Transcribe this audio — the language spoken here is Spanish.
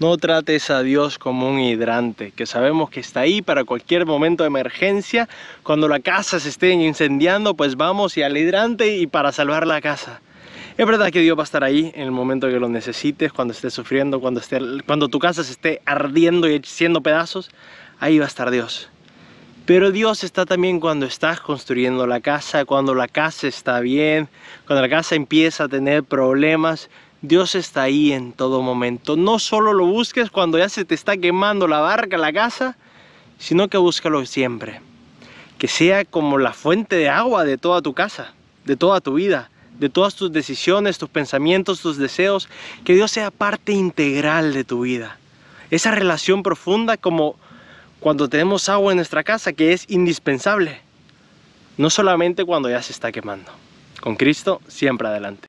No trates a Dios como un hidrante, que sabemos que está ahí para cualquier momento de emergencia. Cuando la casa se esté incendiando, pues vamos y al hidrante y para salvar la casa. Es verdad que Dios va a estar ahí en el momento que lo necesites, cuando estés sufriendo, cuando, esté, cuando tu casa se esté ardiendo y haciendo pedazos, ahí va a estar Dios. Pero Dios está también cuando estás construyendo la casa, cuando la casa está bien, cuando la casa empieza a tener problemas. Dios está ahí en todo momento. No solo lo busques cuando ya se te está quemando la barca, la casa, sino que búscalo siempre. Que sea como la fuente de agua de toda tu casa, de toda tu vida, de todas tus decisiones, tus pensamientos, tus deseos. Que Dios sea parte integral de tu vida. Esa relación profunda como cuando tenemos agua en nuestra casa, que es indispensable. No solamente cuando ya se está quemando. Con Cristo siempre adelante.